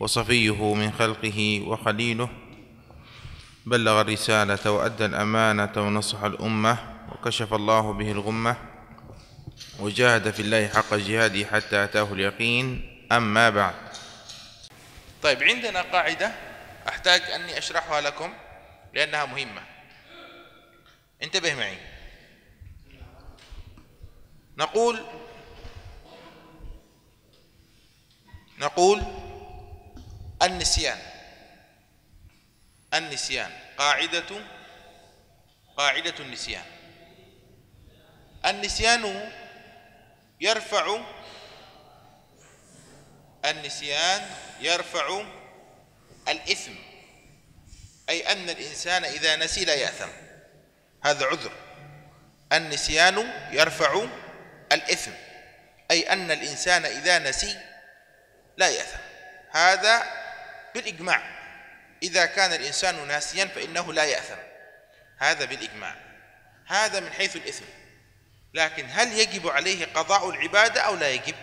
وصفيه من خلقه وخليله بلغ الرسالة وأدى الأمانة ونصح الأمة وكشف الله به الغمة وجاهد في الله حق جهاده حتى أتاه اليقين أما بعد طيب عندنا قاعدة أحتاج أني أشرحها لكم لأنها مهمة انتبه معي نقول نقول النسيان النسيان قاعدة قاعدة النسيان النسيان يرفع النسيان يرفع الإثم أي أن الإنسان إذا نسي لا يأثم هذا عذر النسيان يرفع الإثم أي أن الإنسان إذا نسي لا يأثم هذا بالإجماع إذا كان الإنسان ناسيا فإنه لا يأثم هذا بالإجماع هذا من حيث الإثم لكن هل يجب عليه قضاء العبادة أو لا يجب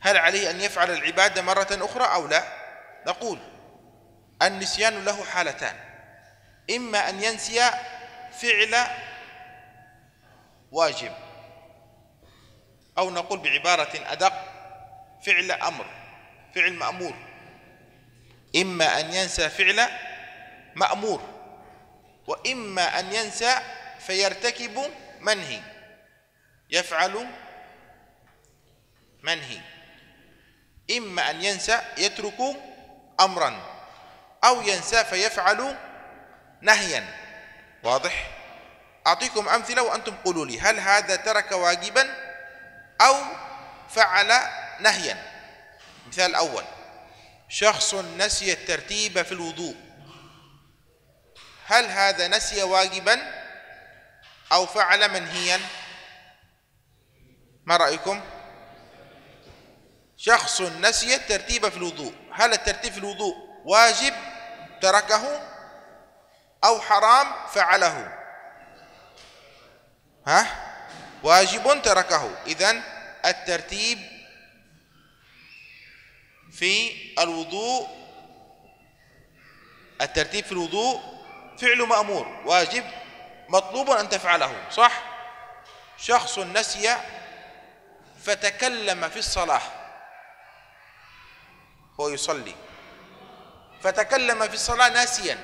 هل عليه أن يفعل العبادة مرة أخرى أو لا نقول النسيان له حالتان إما أن ينسي فعل واجب أو نقول بعبارة أدق فعل أمر فعل مأمور إما أن ينسى فعل مأمور وإما أن ينسى فيرتكب منهي يفعل منهي إما أن ينسى يترك أمرا أو ينسى فيفعل نهيا واضح أعطيكم أمثلة وأنتم قولوا لي هل هذا ترك واجبا أو فعل نهيا مثال أول شخص نسي الترتيب في الوضوء هل هذا نسي واجبا أو فعل منهيا ما رأيكم شخص نسي الترتيب في الوضوء هل الترتيب في الوضوء واجب تركه أو حرام فعله ها واجب تركه إذن الترتيب في الوضوء الترتيب في الوضوء فعل مأمور واجب مطلوب أن تفعله صح شخص نسي فتكلم في الصلاة هو يصلي فتكلم في الصلاة ناسيا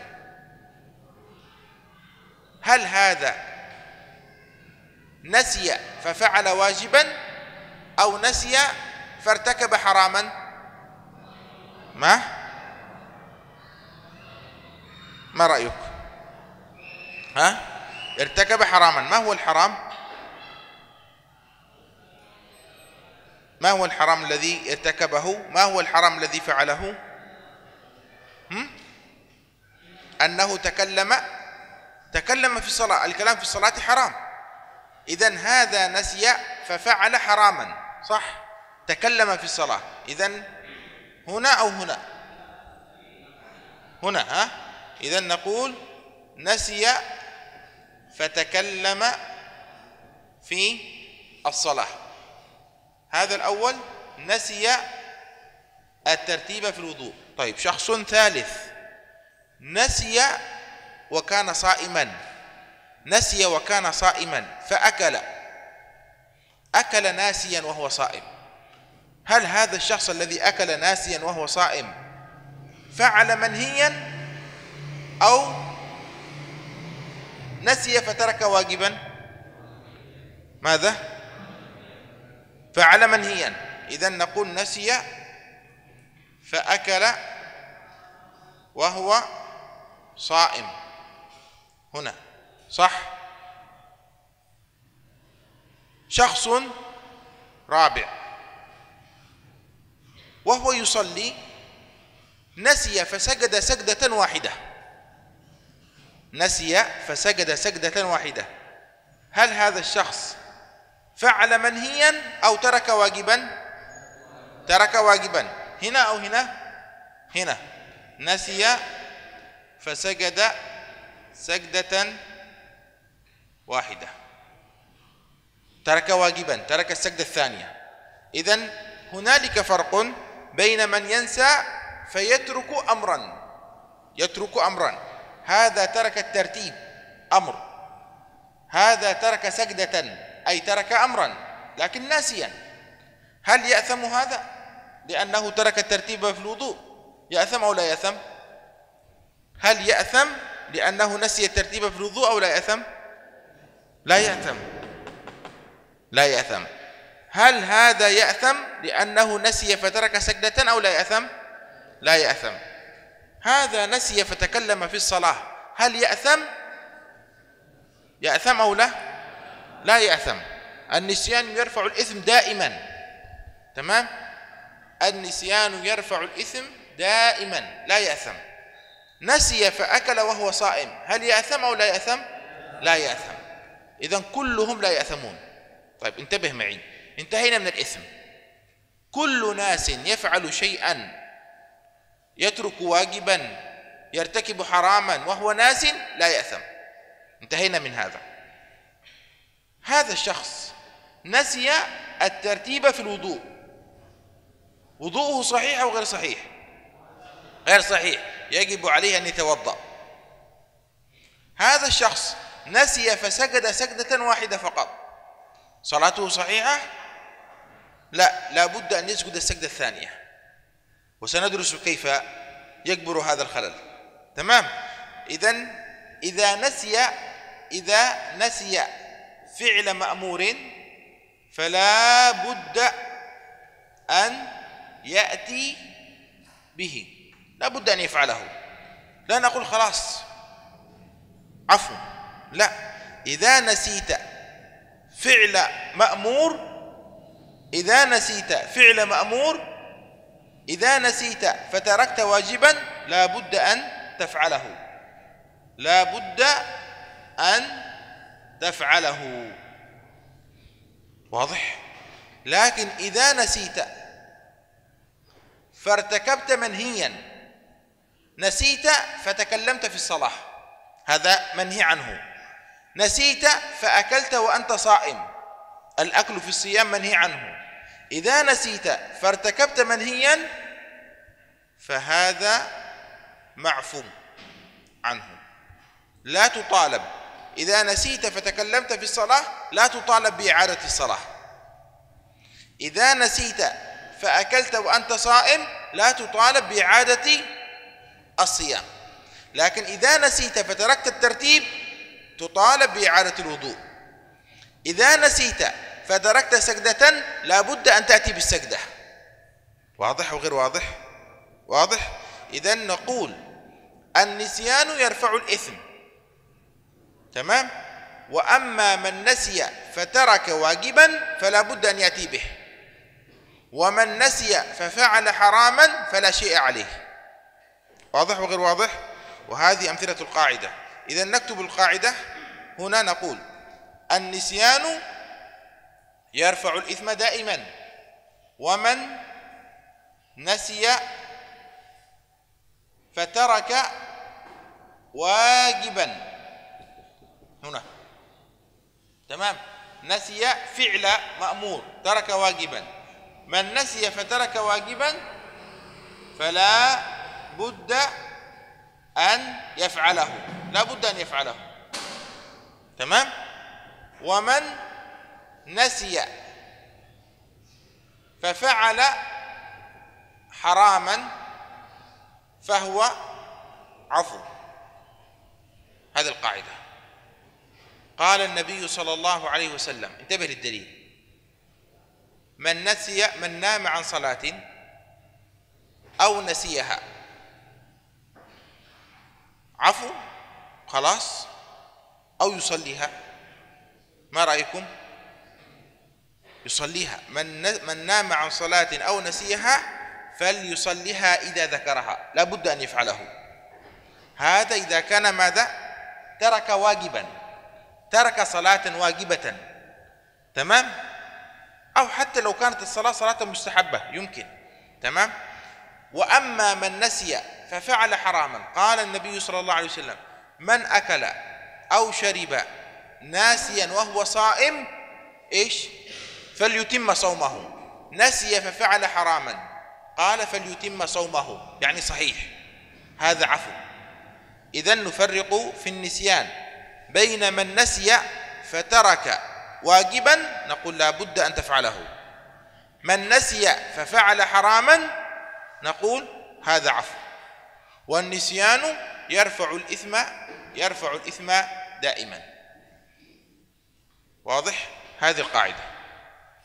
هل هذا نسي ففعل واجبا أو نسي فارتكب حراما ما ما رأيك ها ارتكب حراما ما هو الحرام ما هو الحرام الذي ارتكبه ما هو الحرام الذي فعله هم؟ أنه تكلم تكلم في الصلاة الكلام في الصلاة حرام إذا هذا نسي ففعل حراما صح تكلم في الصلاة إذا هنا أو هنا هنا ها إذا نقول نسي فتكلم في الصلاة هذا الأول نسي الترتيب في الوضوء طيب شخص ثالث نسي وكان صائما نسي وكان صائما فأكل أكل ناسيا وهو صائم هل هذا الشخص الذي أكل ناسيا وهو صائم فعل منهيا أو نسي فترك واجبا ماذا فعل منهيا إذا نقول نسي فأكل وهو صائم هنا صح شخص رابع وهو يصلي نسي فسجد سجدة واحدة نسي فسجد سجدة واحدة هل هذا الشخص فعل منهيا أو ترك واجبا ترك واجبا هنا أو هنا هنا نسي فسجد سجدة واحدة ترك واجبا ترك السجدة الثانية إذا هنالك فرق بين من ينسى فيترك أمرا يترك أمرا هذا ترك الترتيب أمر هذا ترك سجدة أي ترك أمرا لكن ناسيا هل يأثم هذا لأنه ترك الترتيب في الوضوء يأثم أو لا يأثم هل يأثم لأنه نسي الترتيب في الوضوء أو لا يأثم لا يأثم لا يأثم هل هذا يأثم لأنه نسي فترك سجدة أو لا يأثم لا يأثم هذا نسي فتكلم في الصلاة هل يأثم يأثم أو لا لا يأثم النسيان يرفع الإثم دائما تمام النسيان يرفع الإثم دائما لا يأثم نسي فأكل وهو صائم هل يأثم أو لا يأثم لا يأثم إذا كلهم لا يأثمون طيب انتبه معي انتهينا من الإثم كل ناس يفعل شيئا يترك واجبا يرتكب حراما وهو ناس لا يأثم انتهينا من هذا هذا الشخص نسي الترتيب في الوضوء وضوءه صحيح أو غير صحيح غير صحيح يجب عليه أن يتوضأ هذا الشخص نسي فسجد سجدة واحدة فقط صلاته صحيحة لا لا بد أن يسجد السجدة الثانية وسندرس كيف يكبر هذا الخلل تمام إذا إذا نسي إذا نسي فعل مأمور فلا بد أن يأتي به لا بد أن يفعله لا نقول خلاص عفوا لا إذا نسيت فعل مأمور إذا نسيت فعل مأمور إذا نسيت فتركت واجبا لا بد أن تفعله لا بد أن تفعله واضح لكن إذا نسيت فارتكبت منهيا نسيت فتكلمت في الصلاة هذا منهي عنه نسيت فأكلت وأنت صائم الأكل في الصيام منهي عنه إذا نسيت فارتكبت منهيا فهذا معفو عنه لا تطالب إذا نسيت فتكلمت في الصلاة لا تطالب بإعادة الصلاة إذا نسيت فأكلت وأنت صائم لا تطالب بإعادة الصيام لكن إذا نسيت فتركت الترتيب تطالب بإعادة الوضوء إذا نسيت فدركت سجدة لابد أن تأتي بالسجدة واضح وغير واضح واضح إذا نقول النسيان يرفع الإثم تمام وأما من نسي فترك واجبا فلا بد أن يأتي به ومن نسي ففعل حراما فلا شيء عليه واضح وغير واضح وهذه أمثلة القاعدة إذا نكتب القاعدة هنا نقول النسيان يرفع الإثم دائما ومن نسي فترك واجبا هنا تمام نسي فعل مأمور ترك واجبا من نسي فترك واجبا فلا بد أن يفعله لا بد أن يفعله تمام ومن نسي ففعل حراما فهو عفو هذه القاعدة قال النبي صلى الله عليه وسلم انتبه للدليل من نسي من نام عن صلاة أو نسيها عفو خلاص أو يصليها ما رأيكم؟ يصليها من من نام عن صلاة أو نسيها فليصليها إذا ذكرها لا بد أن يفعله هذا إذا كان ماذا ترك واجبا ترك صلاة واجبة تمام أو حتى لو كانت الصلاة صلاة مستحبة يمكن تمام وأما من نسي ففعل حراما قال النبي صلى الله عليه وسلم من أكل أو شرب ناسيا وهو صائم إيش فليتم صومه نسي ففعل حراما قال فليتم صومه يعني صحيح هذا عفو إذا نفرق في النسيان بين من نسي فترك واجبا نقول لا بد أن تفعله من نسي ففعل حراما نقول هذا عفو والنسيان يرفع الإثم يرفع الإثم دائما واضح هذه القاعدة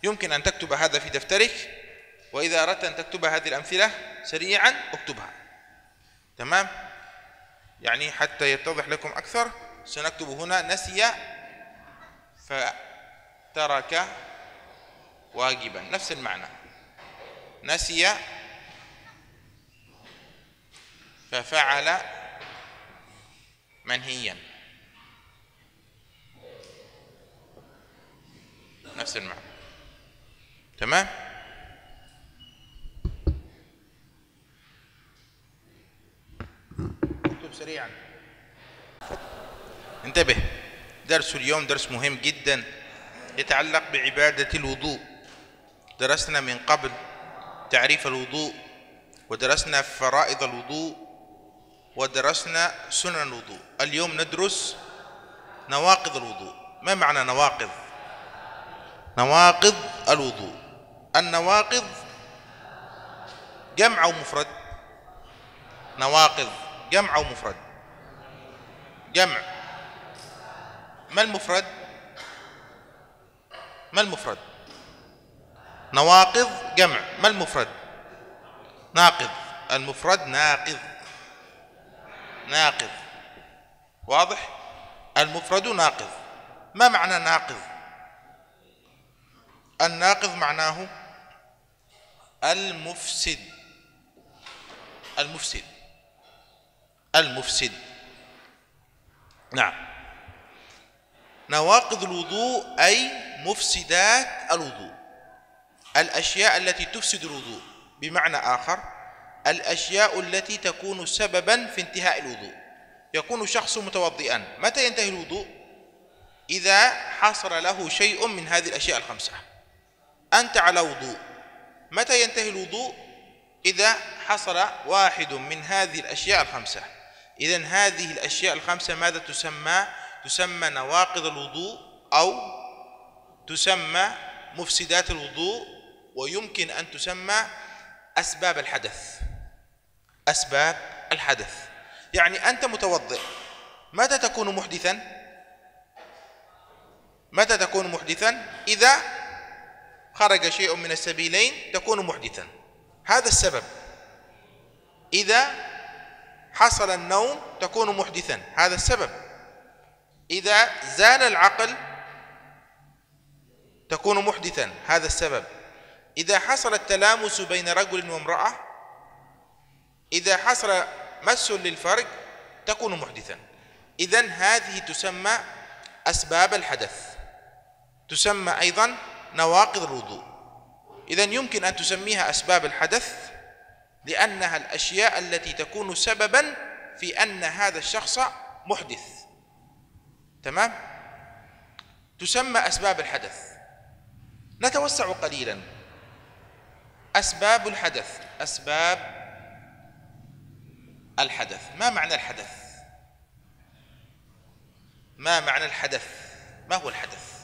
يمكن أن تكتب هذا في دفترك وإذا أردت أن تكتب هذه الأمثلة سريعا اكتبها تمام يعني حتى يتضح لكم أكثر سنكتب هنا نسي فترك واجبا نفس المعنى نسي ففعل منهيا نفس المعنى تمام اكتب سريعا انتبه درس اليوم درس مهم جدا يتعلق بعبادة الوضوء درسنا من قبل تعريف الوضوء ودرسنا فرائض الوضوء ودرسنا سنن الوضوء اليوم ندرس نواقض الوضوء ما معنى نواقض نواقض الوضوء النواقض جمع ومفرد نواقض جمع ومفرد جمع ما المفرد ما المفرد نواقض جمع ما المفرد ناقض المفرد ناقض ناقض واضح المفرد ناقض ما معنى ناقض الناقض معناه المفسد المفسد المفسد نعم نواقض الوضوء أي مفسدات الوضوء الأشياء التي تفسد الوضوء بمعنى آخر الأشياء التي تكون سببا في انتهاء الوضوء يكون شخص متوضئا متى ينتهي الوضوء إذا حصل له شيء من هذه الأشياء الخمسة أنت على وضوء متى ينتهي الوضوء إذا حصل واحد من هذه الأشياء الخمسة إذا هذه الأشياء الخمسة ماذا تسمى تسمى نواقض الوضوء أو تسمى مفسدات الوضوء ويمكن أن تسمى أسباب الحدث أسباب الحدث يعني أنت متوضئ متى تكون محدثا متى تكون محدثا إذا خرج شيء من السبيلين تكون محدثا هذا السبب إذا حصل النوم تكون محدثا هذا السبب إذا زال العقل تكون محدثا هذا السبب إذا حصل التلامس بين رجل وامرأة إذا حصل مس للفرج تكون محدثا إذا هذه تسمى أسباب الحدث تسمى أيضا نواقض الوضوء إذا يمكن أن تسميها أسباب الحدث لأنها الأشياء التي تكون سببا في أن هذا الشخص محدث تمام تسمى أسباب الحدث نتوسع قليلا أسباب الحدث أسباب الحدث ما معنى الحدث ما معنى الحدث ما هو الحدث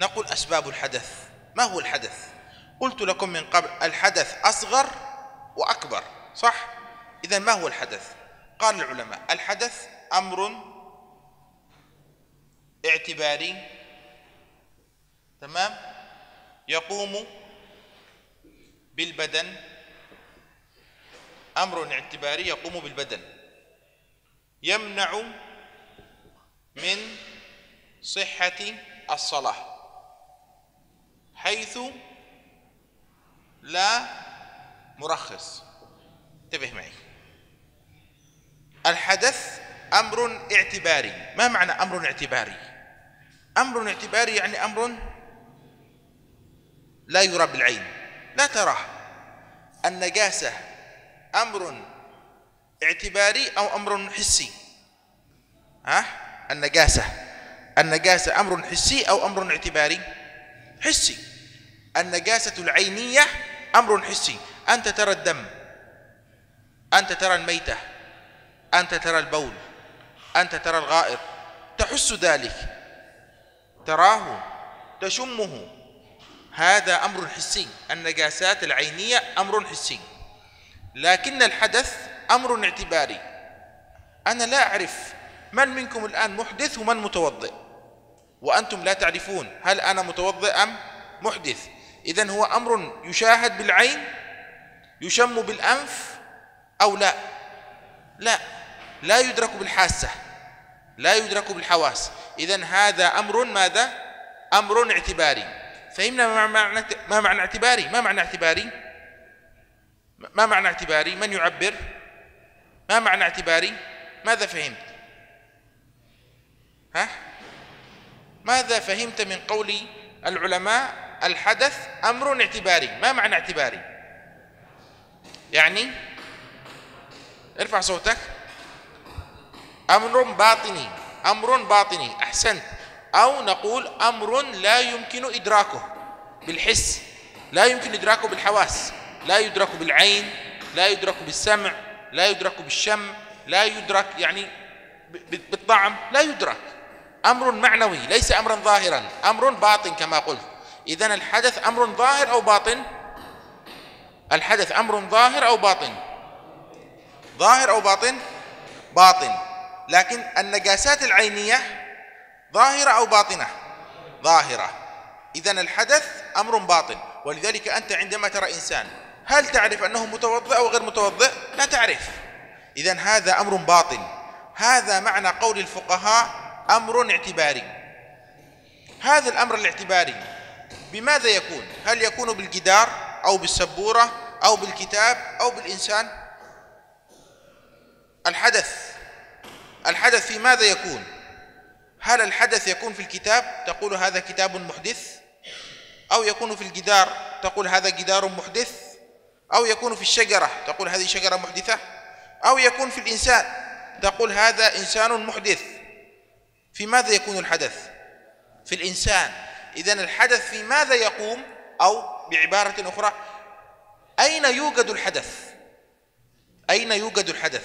نقول أسباب الحدث ما هو الحدث قلت لكم من قبل الحدث أصغر وأكبر صح إذا ما هو الحدث قال العلماء الحدث أمر اعتباري تمام يقوم بالبدن أمر اعتباري يقوم بالبدن يمنع من صحة الصلاة حيث لا مرخص انتبه معي الحدث أمر اعتباري ما معنى أمر اعتباري أمر اعتباري يعني أمر لا يرى بالعين لا تراه النجاسة أمر اعتباري أو أمر حسي ها النجاسة النجاسة أمر حسي أو أمر اعتباري حسي النجاسة العينية أمر حسي أنت ترى الدم أنت ترى الميتة أنت ترى البول أنت ترى الغائط تحس ذلك تراه تشمه هذا أمر حسي النجاسات العينية أمر حسي لكن الحدث أمر اعتباري أنا لا أعرف من منكم الآن محدث ومن متوضئ وأنتم لا تعرفون هل أنا متوضئ أم محدث إذا هو أمر يشاهد بالعين يشم بالأنف أو لا لا لا يدرك بالحاسة لا يدرك بالحواس إذا هذا أمر ماذا أمر اعتباري فهمنا ما معنى ما معنى اعتباري ما معنى اعتباري ما معنى اعتباري من يعبر ما معنى اعتباري ماذا فهمت ها ماذا فهمت من قول العلماء الحدث أمر اعتباري ما معنى اعتباري يعني ارفع صوتك أمر باطني أمر باطني أحسنت أو نقول أمر لا يمكن إدراكه بالحس لا يمكن إدراكه بالحواس لا يدرك بالعين لا يدرك بالسمع لا يدرك بالشم لا يدرك يعني بالطعم لا يدرك أمر معنوي ليس أمرا ظاهرا أمر باطن كما قلت إذا الحدث أمر ظاهر أو باطن الحدث أمر ظاهر أو باطن ظاهر أو باطن باطن لكن النجاسات العينية ظاهرة أو باطنة ظاهرة إذا الحدث أمر باطن ولذلك أنت عندما ترى إنسان هل تعرف أنه متوضئ أو غير متوضئ لا تعرف إذا هذا أمر باطن هذا معنى قول الفقهاء أمر اعتباري هذا الأمر الاعتباري بماذا يكون هل يكون بالجدار أو بالسبورة أو بالكتاب أو بالإنسان الحدث الحدث في ماذا يكون هل الحدث يكون في الكتاب تقول هذا كتاب محدث أو يكون في الجدار تقول هذا جدار محدث أو يكون في الشجرة تقول هذه شجرة محدثة أو يكون في الإنسان تقول هذا إنسان محدث في ماذا يكون الحدث في الإنسان إذا الحدث في ماذا يقوم أو بعبارة أخرى أين يوجد الحدث أين يوجد الحدث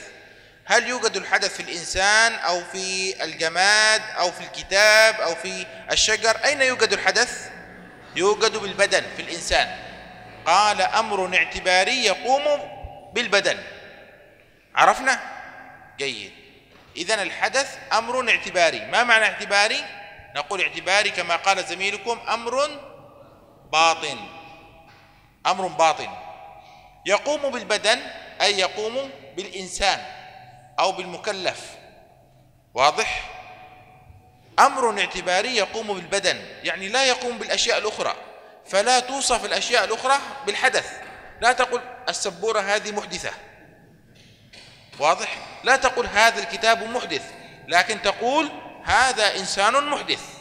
هل يوجد الحدث في الإنسان أو في الجماد أو في الكتاب أو في الشجر أين يوجد الحدث يوجد بالبدن في الإنسان قال أمر اعتباري يقوم بالبدن عرفنا جيد إذا الحدث أمر اعتباري ما معنى اعتباري نقول اعتباري كما قال زميلكم أمر باطن أمر باطن يقوم بالبدن أي يقوم بالإنسان أو بالمكلف واضح أمر اعتباري يقوم بالبدن يعني لا يقوم بالأشياء الأخرى فلا توصف الأشياء الأخرى بالحدث لا تقل السبورة هذه محدثة واضح لا تقل هذا الكتاب محدث لكن تقول هذا إنسان محدث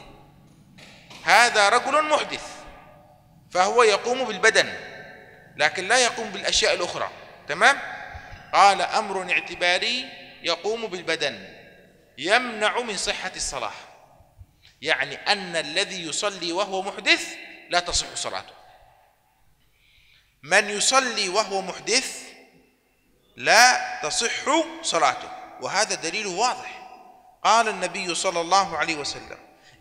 هذا رجل محدث فهو يقوم بالبدن لكن لا يقوم بالأشياء الأخرى تمام قال أمر اعتباري يقوم بالبدن يمنع من صحة الصلاة يعني أن الذي يصلي وهو محدث لا تصح صلاته من يصلي وهو محدث لا تصح صلاته وهذا دليل واضح قال النبي صلى الله عليه وسلم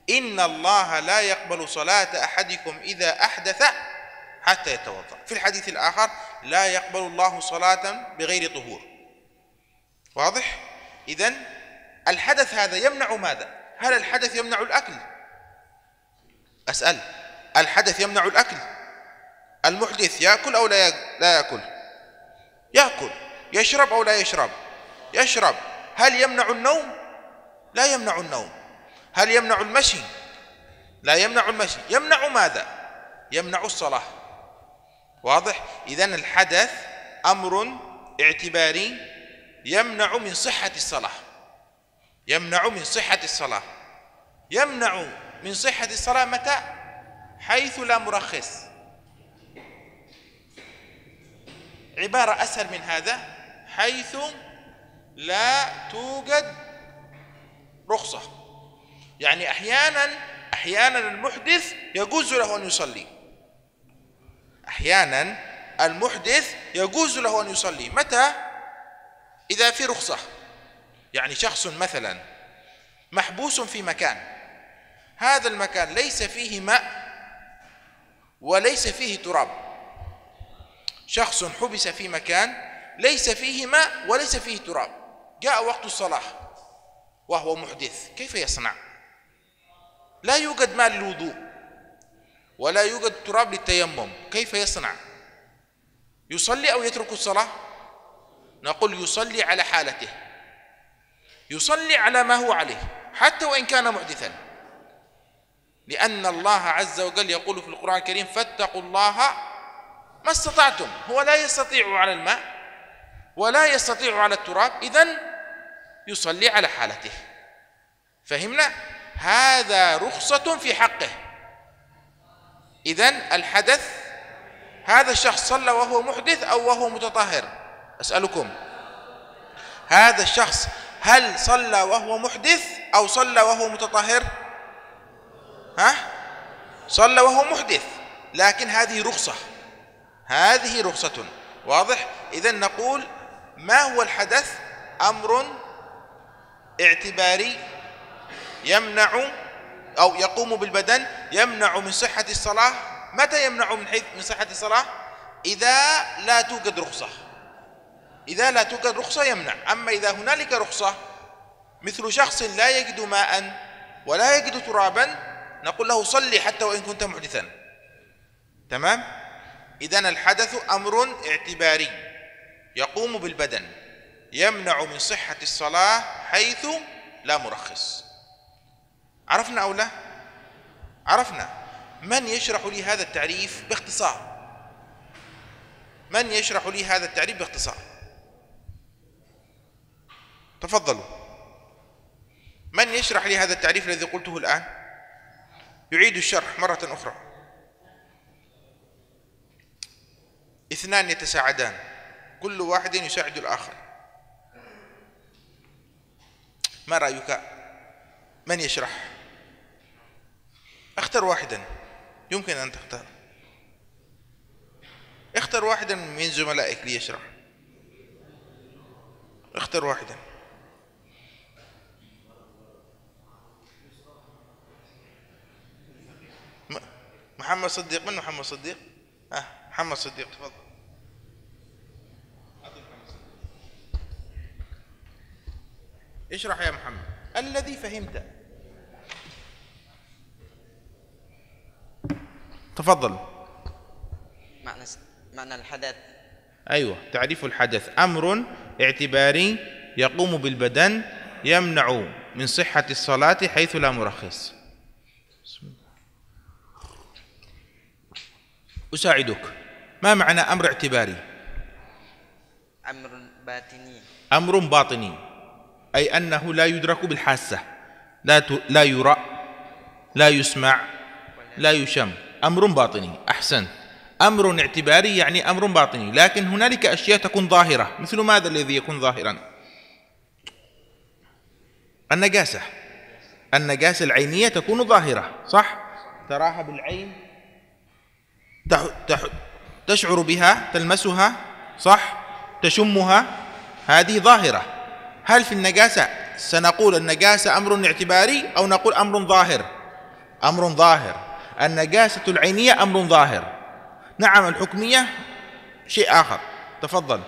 إن الله لا يقبل صلاة أحدكم إذا أحدث حتى يتوضأ في الحديث الآخر لا يقبل الله صلاة بغير طهور واضح؟ إذا الحدث هذا يمنع ماذا؟ هل الحدث يمنع الأكل؟ أسأل الحدث يمنع الأكل المحدث يأكل أو لا يأكل؟ يأكل يشرب أو لا يشرب؟ يشرب هل يمنع النوم؟ لا يمنع النوم هل يمنع المشي لا يمنع المشي يمنع ماذا يمنع الصلاة واضح إذا الحدث أمر اعتباري يمنع من صحة الصلاة يمنع من صحة الصلاة يمنع من صحة الصلاة متى حيث لا مرخص عبارة أسهل من هذا حيث لا توجد رخصة يعني أحيانا أحيانا المحدث يجوز له أن يصلي أحيانا المحدث يجوز له أن يصلي متى إذا في رخصة يعني شخص مثلا محبوس في مكان هذا المكان ليس فيه ماء وليس فيه تراب شخص حبس في مكان ليس فيه ماء وليس فيه تراب جاء وقت الصلاة وهو محدث كيف يصنع لا يوجد ماء للوضوء ولا يوجد تراب للتيمم كيف يصنع يصلي أو يترك الصلاة نقول يصلي على حالته يصلي على ما هو عليه حتى وإن كان محدثا لأن الله عز وجل يقول في القرآن الكريم فاتقوا الله ما استطعتم هو لا يستطيع على الماء ولا يستطيع على التراب إذن يصلي على حالته فهمنا هذا رخصة في حقه إذا الحدث هذا الشخص صلى وهو محدث أو وهو متطهر أسألكم هذا الشخص هل صلى وهو محدث أو صلى وهو متطهر ها صلى وهو محدث لكن هذه رخصة هذه رخصة واضح إذا نقول ما هو الحدث أمر اعتباري يمنع أو يقوم بالبدن يمنع من صحة الصلاة متى يمنع من حيث من صحة الصلاة إذا لا توجد رخصة إذا لا توجد رخصة يمنع أما إذا هنالك رخصة مثل شخص لا يجد ماء ولا يجد ترابا نقول له صلي حتى وإن كنت محدثا تمام إذا الحدث أمر اعتباري يقوم بالبدن يمنع من صحة الصلاة حيث لا مرخص عرفنا أو لا عرفنا من يشرح لي هذا التعريف باختصار من يشرح لي هذا التعريف باختصار تفضلوا من يشرح لي هذا التعريف الذي قلته الآن يعيد الشرح مرة أخرى اثنان يتساعدان كل واحد يساعد الآخر ما رأيك من يشرح اختر واحدا يمكن أن تختار اختر واحدا من زملائك ليشرح اختر واحدا محمد صديق من محمد صديق؟ اه محمد صديق تفضل اشرح يا محمد الذي فهمته تفضل معنى معنى الحدث ايوه تعريف الحدث امر اعتباري يقوم بالبدن يمنع من صحه الصلاه حيث لا مرخص اساعدك ما معنى امر اعتباري امر باطني امر باطني أي أنه لا يدرك بالحاسة لا لا يرى لا يسمع لا يشم أمر باطني أحسن أمر اعتباري يعني أمر باطني لكن هنالك أشياء تكون ظاهرة مثل ماذا الذي يكون ظاهرا النجاسة النجاسة العينية تكون ظاهرة صح تراها بالعين تح... تح... تشعر بها تلمسها صح تشمها هذه ظاهرة هل في النجاسة سنقول النجاسة أمر اعتباري أو نقول أمر ظاهر أمر ظاهر النجاسة العينية أمر ظاهر نعم الحكمية شيء آخر تفضل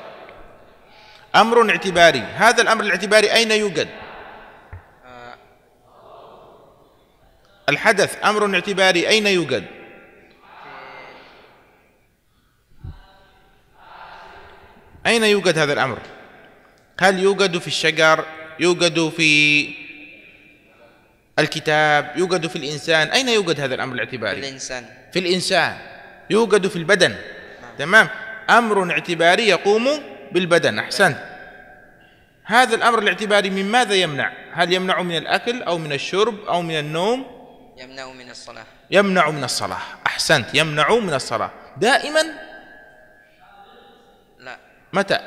أمر اعتباري هذا الأمر الاعتباري أين يوجد الحدث أمر اعتباري أين يوجد أين يوجد هذا الأمر هل يوجد في الشجر يوجد في الكتاب يوجد في الإنسان أين يوجد هذا الأمر الاعتباري في الإنسان في الإنسان يوجد في البدن تمام أمر اعتباري يقوم بالبدن أحسنت هذا الأمر الاعتباري من ماذا يمنع هل يمنع من الأكل أو من الشرب أو من النوم يمنع من الصلاة يمنع من الصلاة أحسنت يمنع من الصلاة دائما لا متى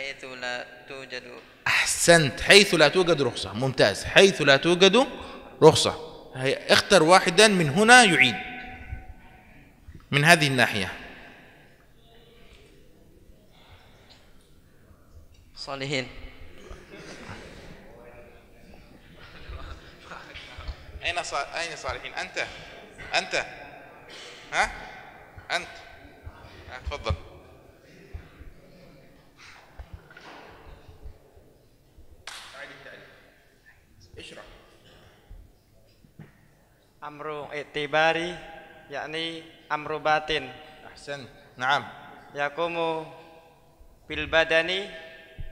حيث لا توجد أحسنت حيث لا توجد رخصة ممتاز حيث لا توجد رخصة اختر واحدا من هنا يعيد من هذه الناحية صالحين أين أين صالحين أنت أنت ها أنت تفضل Isra. Amru itibari yakni amru batin. Ahsan. Naam. Yakumu bil badani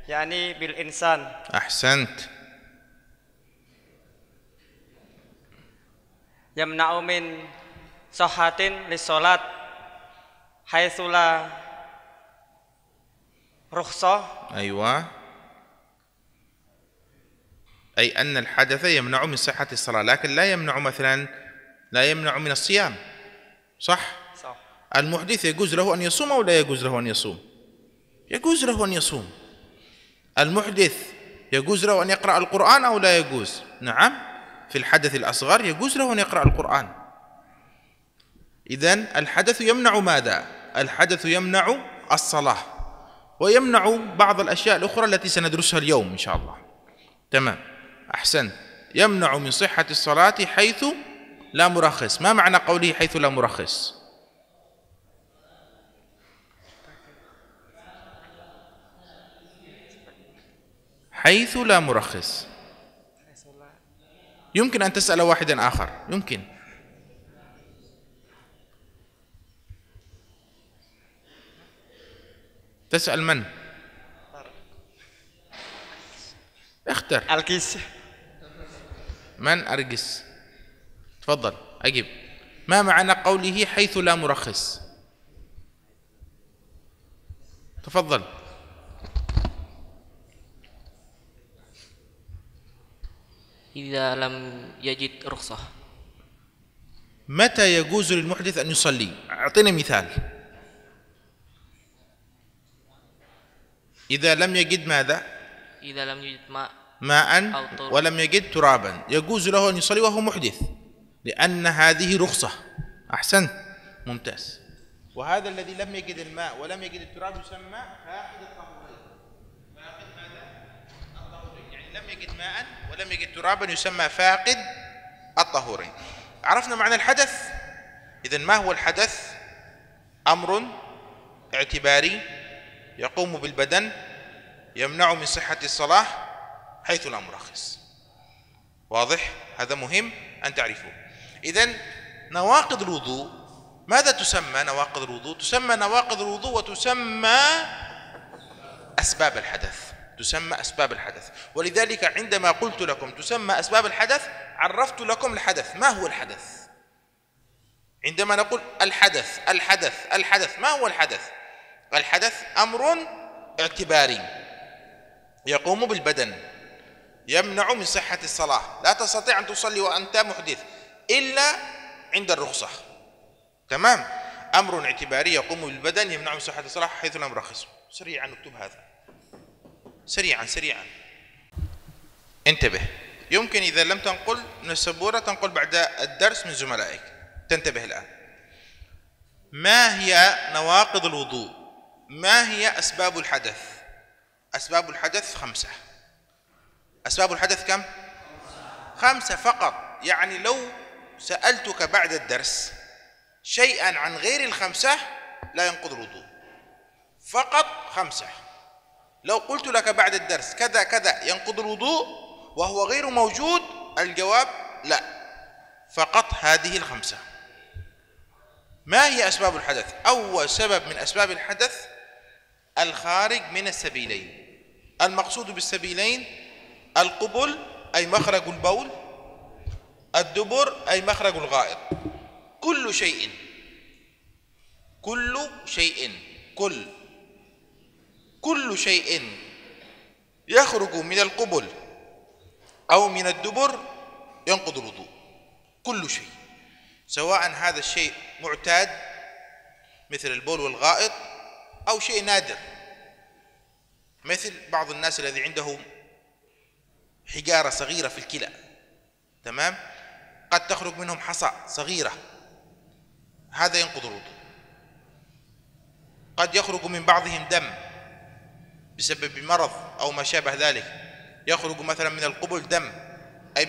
yakni bil insan. Ahsant. Yamna'u min sahatin lis salat haitsula rukhsah. Aywa. أي أن الحدث يمنع من صحة الصلاة لكن لا يمنع مثلا لا يمنع من الصيام صح؟ صح المحدث يجوز له أن يصوم أو لا يجوز له أن يصوم؟ يجوز له أن يصوم المحدث يجوز له أن يقرأ القرآن أو لا يجوز؟ نعم في الحدث الأصغر يجوز له أن يقرأ القرآن إذا الحدث يمنع ماذا؟ الحدث يمنع الصلاة ويمنع بعض الأشياء الأخرى التي سندرسها اليوم إن شاء الله تمام أحسن يمنع من صحة الصلاة حيث لا مرخص ما معنى قوله حيث لا مرخص حيث لا مرخص يمكن أن تسأل واحدا آخر يمكن تسأل من اختر الكيس من أرجس تفضل أجب ما معنى قوله حيث لا مرخص تفضل إذا لم يجد رخصة متى يجوز للمحدث أن يصلي أعطينا مثال إذا لم يجد ماذا إذا لم يجد ماء ماء ولم يجد ترابا يجوز له أن يصلي وهو محدث لأن هذه رخصة أحسنت ممتاز وهذا الذي لم يجد الماء ولم يجد التراب يسمى فاقد الطهورين فاقد ماذا؟ الطهورين يعني لم يجد ماء ولم يجد ترابا يسمى فاقد الطهورين عرفنا معنى الحدث إذا ما هو الحدث؟ أمر اعتباري يقوم بالبدن يمنع من صحة الصلاة حيث لا مرخص واضح هذا مهم أن تعرفوه إذا نواقض الوضوء ماذا تسمى نواقض الوضوء تسمى نواقض الوضوء وتسمى أسباب الحدث تسمى أسباب الحدث ولذلك عندما قلت لكم تسمى أسباب الحدث عرفت لكم الحدث ما هو الحدث عندما نقول الحدث الحدث الحدث ما هو الحدث الحدث أمر اعتباري يقوم بالبدن يمنع من صحة الصلاة لا تستطيع أن تصلي وأنت محدث إلا عند الرخصة تمام أمر اعتباري يقوم بالبدن يمنع من صحة الصلاة حيث لم رخص سريعا اكتب هذا سريعا سريعا انتبه يمكن إذا لم تنقل من السبورة تنقل بعد الدرس من زملائك تنتبه الآن ما هي نواقض الوضوء ما هي أسباب الحدث أسباب الحدث خمسة أسباب الحدث كم؟ خمسة فقط يعني لو سألتك بعد الدرس شيئا عن غير الخمسة لا ينقض الوضوء فقط خمسة لو قلت لك بعد الدرس كذا كذا ينقض الوضوء وهو غير موجود الجواب لا فقط هذه الخمسة ما هي أسباب الحدث؟ أول سبب من أسباب الحدث الخارج من السبيلين المقصود بالسبيلين القبل أي مخرج البول الدبر أي مخرج الغائط كل شيء كل شيء كل كل شيء يخرج من القبل أو من الدبر ينقض الوضوء كل شيء سواء هذا الشيء معتاد مثل البول والغائط أو شيء نادر مثل بعض الناس الذي عندهم حجارة صغيرة في الكلى تمام قد تخرج منهم حصى صغيرة هذا ينقض الوضوء قد يخرج من بعضهم دم بسبب مرض أو ما شابه ذلك يخرج مثلا من القبل دم أي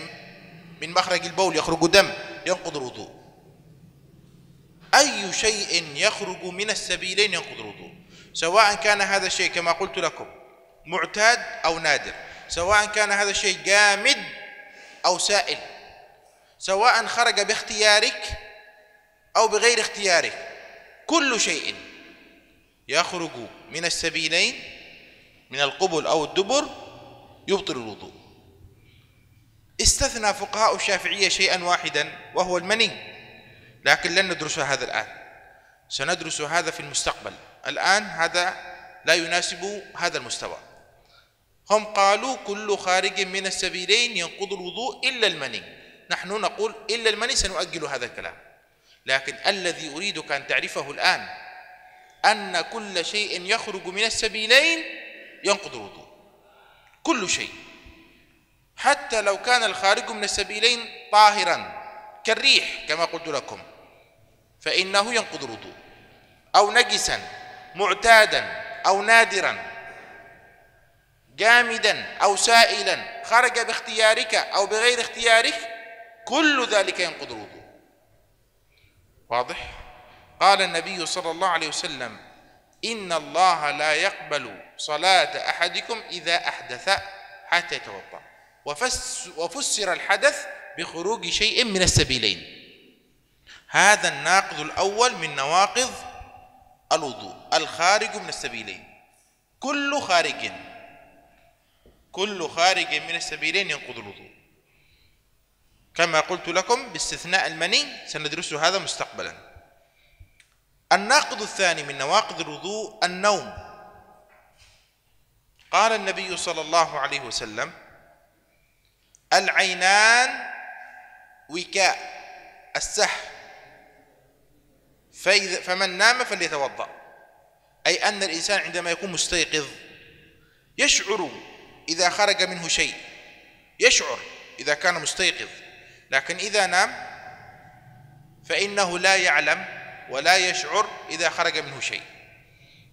من مخرج البول يخرج دم ينقض الوضوء أي شيء يخرج من السبيلين ينقض الوضوء سواء كان هذا الشيء كما قلت لكم معتاد أو نادر سواء كان هذا الشيء جامد أو سائل سواء خرج باختيارك أو بغير اختيارك كل شيء يخرج من السبيلين من القبل أو الدبر يبطل الوضوء استثنى فقهاء الشافعية شيئا واحدا وهو المني لكن لن ندرس هذا الآن سندرس هذا في المستقبل الآن هذا لا يناسب هذا المستوى هم قالوا كل خارج من السبيلين ينقض الوضوء إلا المني نحن نقول إلا المني سنؤجل هذا الكلام لكن الذي أريدك أن تعرفه الآن أن كل شيء يخرج من السبيلين ينقض الوضوء كل شيء حتى لو كان الخارج من السبيلين طاهرا كالريح كما قلت لكم فإنه ينقض الوضوء أو نجسا معتادا أو نادرا جامدا أو سائلا خرج باختيارك أو بغير اختيارك كل ذلك ينقض الوضوء واضح قال النبي صلى الله عليه وسلم إن الله لا يقبل صلاة أحدكم إذا أحدث حتى يتوضأ وفسر الحدث بخروج شيء من السبيلين هذا الناقض الأول من نواقض الوضوء الخارج من السبيلين كل خارج كل خارج من السبيلين ينقض الوضوء كما قلت لكم باستثناء المني سندرس هذا مستقبلا الناقض الثاني من نواقض الوضوء النوم قال النبي صلى الله عليه وسلم العينان وكاء السح فإذا فمن نام فليتوضأ أي أن الإنسان عندما يكون مستيقظ يشعر إذا خرج منه شيء يشعر إذا كان مستيقظ لكن إذا نام فإنه لا يعلم ولا يشعر إذا خرج منه شيء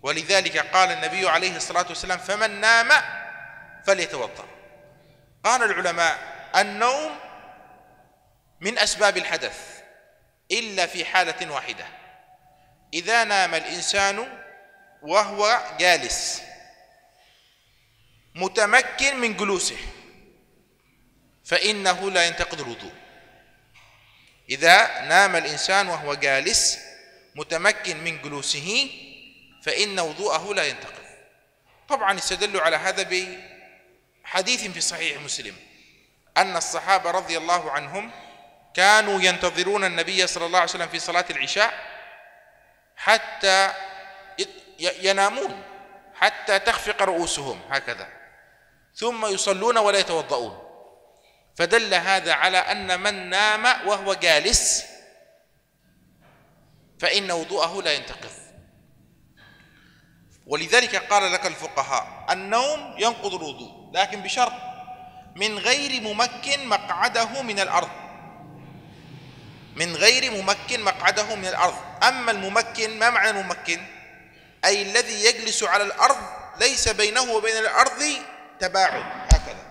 ولذلك قال النبي عليه الصلاة والسلام فمن نام فليتوضأ قال العلماء النوم من أسباب الحدث إلا في حالة واحدة إذا نام الإنسان وهو جالس متمكن من جلوسه فإنه لا ينتقد الوضوء إذا نام الإنسان وهو جالس متمكن من جلوسه فإن وضوءه لا ينتقد طبعا استدلوا على هذا بحديث في صحيح مسلم أن الصحابة رضي الله عنهم كانوا ينتظرون النبي صلى الله عليه وسلم في صلاة العشاء حتى ينامون حتى تخفق رؤوسهم هكذا ثم يصلون ولا يتوضؤون فدل هذا على أن من نام وهو جالس فإن وضوءه لا ينتقض ولذلك قال لك الفقهاء النوم ينقض الوضوء لكن بشرط من غير ممكن مقعده من الأرض من غير ممكن مقعده من الأرض أما الممكن ما معنى الممكن أي الذي يجلس على الأرض ليس بينه وبين الأرض تباعد هكذا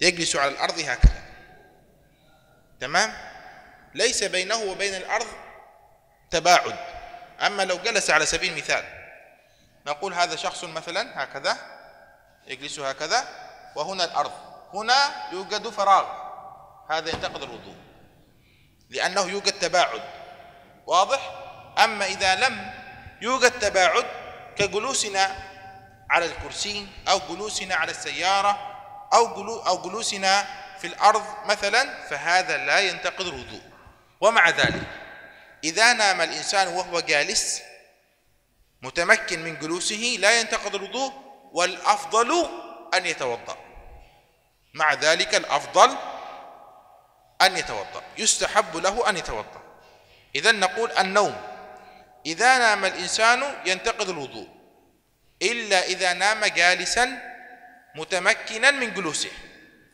يجلس على الأرض هكذا تمام ليس بينه وبين الأرض تباعد أما لو جلس على سبيل المثال نقول هذا شخص مثلا هكذا يجلس هكذا وهنا الأرض هنا يوجد فراغ هذا ينتقد الوضوء لأنه يوجد تباعد واضح أما إذا لم يوجد تباعد كجلوسنا على الكرسي أو جلوسنا على السيارة أو أو جلوسنا في الأرض مثلا فهذا لا ينتقض الوضوء ومع ذلك إذا نام الإنسان وهو جالس متمكن من جلوسه لا ينتقض الوضوء والأفضل أن يتوضأ مع ذلك الأفضل أن يتوضأ يستحب له أن يتوضأ إذا نقول النوم إذا نام الإنسان ينتقض الوضوء إلا إذا نام جالسا متمكنا من جلوسه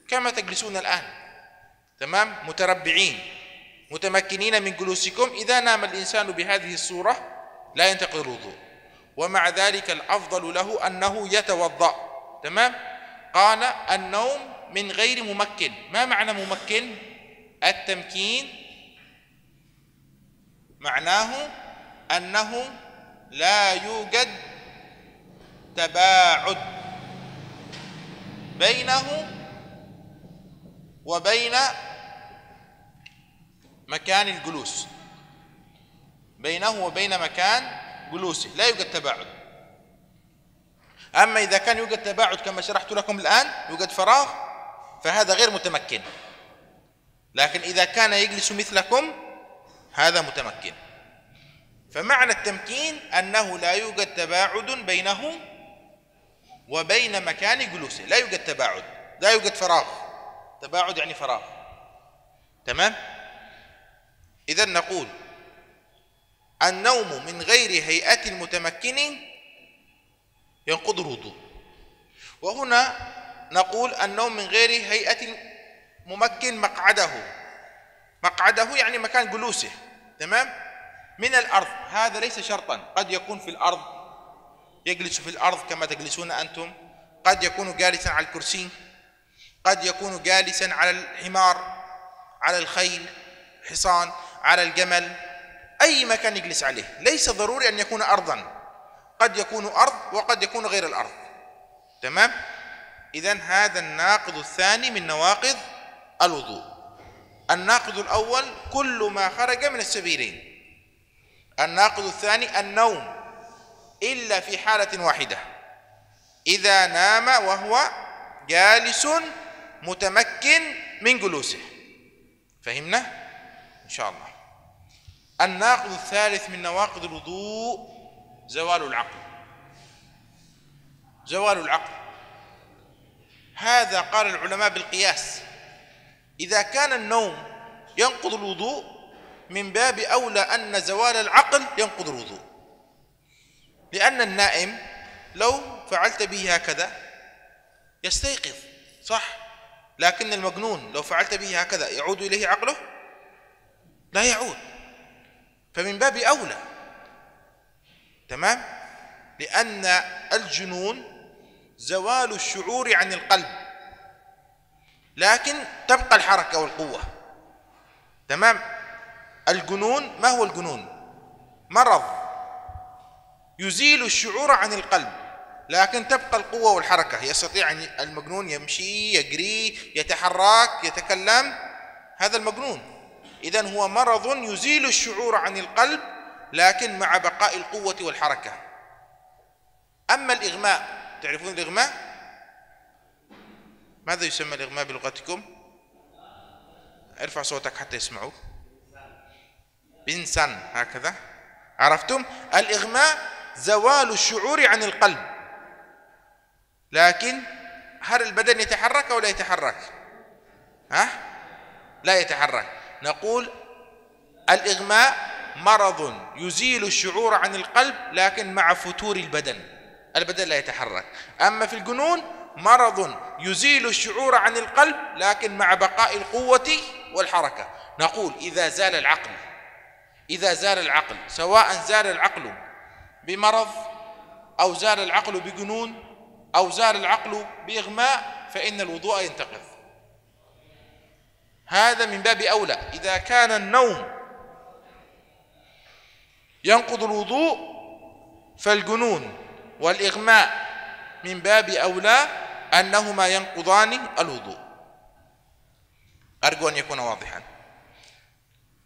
كما تجلسون الآن تمام متربعين متمكنين من جلوسكم إذا نام الإنسان بهذه الصورة لا ينتقض الوضوء ومع ذلك الأفضل له أنه يتوضأ تمام قال النوم من غير ممكن ما معنى ممكن التمكين معناه أنه لا يوجد التباعد بينه وبين مكان الجلوس بينه وبين مكان جلوسه لا يوجد تباعد أما إذا كان يوجد تباعد كما شرحت لكم الآن يوجد فراغ فهذا غير متمكن لكن إذا كان يجلس مثلكم هذا متمكن فمعنى التمكين أنه لا يوجد تباعد بينه وبين مكان جلوسه لا يوجد تباعد لا يوجد فراغ تباعد يعني فراغ تمام إذا نقول النوم من غير هيئة المتمكن ينقض الوضوء وهنا نقول النوم من غير هيئة الممكن مقعده مقعده يعني مكان جلوسه تمام من الأرض هذا ليس شرطا قد يكون في الأرض يجلس في الأرض كما تجلسون أنتم قد يكون جالسا على الكرسي قد يكون جالسا على الحمار على الخيل حصان على الجمل أي مكان يجلس عليه ليس ضروري أن يكون أرضا قد يكون أرض وقد يكون غير الأرض تمام إذا هذا الناقض الثاني من نواقض الوضوء الناقض الأول كل ما خرج من السبيلين الناقض الثاني النوم إلا في حالة واحدة إذا نام وهو جالس متمكن من جلوسه فهمنا إن شاء الله الناقض الثالث من نواقض الوضوء زوال العقل زوال العقل هذا قال العلماء بالقياس إذا كان النوم ينقض الوضوء من باب أولى أن زوال العقل ينقض الوضوء لأن النائم لو فعلت به هكذا يستيقظ صح لكن المجنون لو فعلت به هكذا يعود إليه عقله لا يعود فمن باب أولى تمام لأن الجنون زوال الشعور عن القلب لكن تبقى الحركة والقوة تمام الجنون ما هو الجنون مرض يزيل الشعور عن القلب لكن تبقى القوة والحركة يستطيع المجنون يمشي يجري يتحرك يتكلم هذا المجنون إذا هو مرض يزيل الشعور عن القلب لكن مع بقاء القوة والحركة أما الإغماء تعرفون الإغماء ماذا يسمى الإغماء بلغتكم ارفع صوتك حتى يسمعوك بنسان هكذا عرفتم الإغماء زوال الشعور عن القلب لكن هل البدن يتحرك أو لا يتحرك ها لا يتحرك نقول الإغماء مرض يزيل الشعور عن القلب لكن مع فتور البدن البدن لا يتحرك أما في الجنون مرض يزيل الشعور عن القلب لكن مع بقاء القوة والحركة نقول إذا زال العقل إذا زال العقل سواء زال العقل بمرض أو زال العقل بجنون أو زال العقل بإغماء فإن الوضوء ينتقض هذا من باب أولى إذا كان النوم ينقض الوضوء فالجنون والإغماء من باب أولى أنهما ينقضان الوضوء أرجو أن يكون واضحا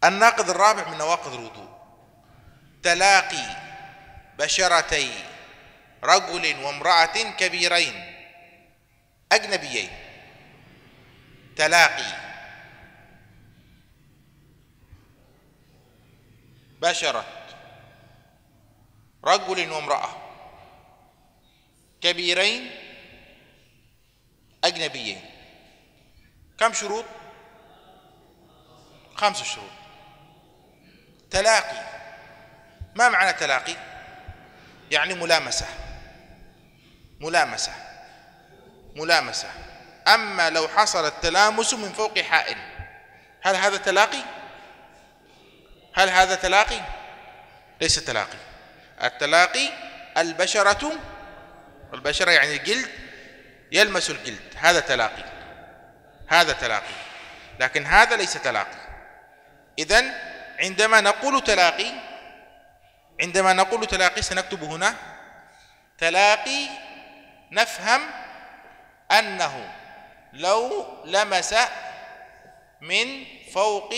الناقض الرابع من نواقض الوضوء تلاقي بشرتي رجل وامرأة كبيرين أجنبيين تلاقي بشرة رجل وامرأة كبيرين أجنبيين كم شروط؟ خمس شروط تلاقي ما معنى تلاقي؟ يعني ملامسة ملامسة ملامسة أما لو حصل التلامس من فوق حائل هل هذا تلاقي؟ هل هذا تلاقي؟ ليس تلاقي التلاقي البشرة البشرة يعني الجلد يلمس الجلد هذا تلاقي هذا تلاقي لكن هذا ليس تلاقي إذن عندما نقول تلاقي عندما نقول تلاقي سنكتب هنا تلاقي نفهم أنه لو لمس من فوق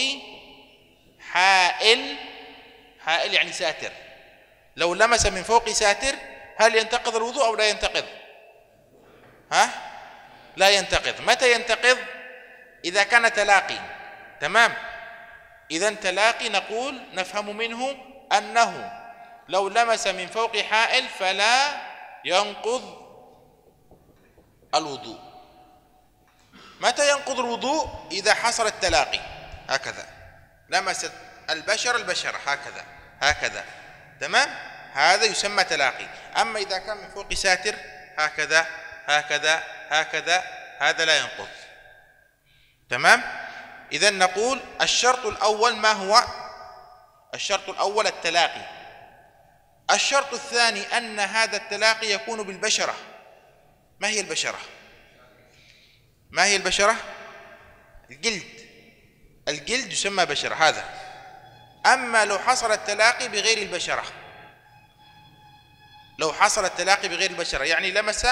حائل حائل يعني ساتر لو لمس من فوق ساتر هل ينتقض الوضوء أو لا ينتقض ها لا ينتقض متى ينتقض إذا كان تلاقي تمام إذا تلاقي نقول نفهم منه أنه لو لمس من فوق حائل فلا ينقض الوضوء متى ينقض الوضوء إذا حصل التلاقي هكذا لمست البشر البشر هكذا هكذا تمام هذا يسمى تلاقي أما إذا كان من فوق ساتر هكذا هكذا هكذا هذا لا ينقض تمام إذا نقول الشرط الأول ما هو الشرط الأول التلاقي الشرط الثاني أن هذا التلاقي يكون بالبشرة ما هي البشرة ما هي البشرة الجلد الجلد يسمى بشرة هذا أما لو حصل التلاقي بغير البشرة لو حصل التلاقي بغير البشرة يعني لمس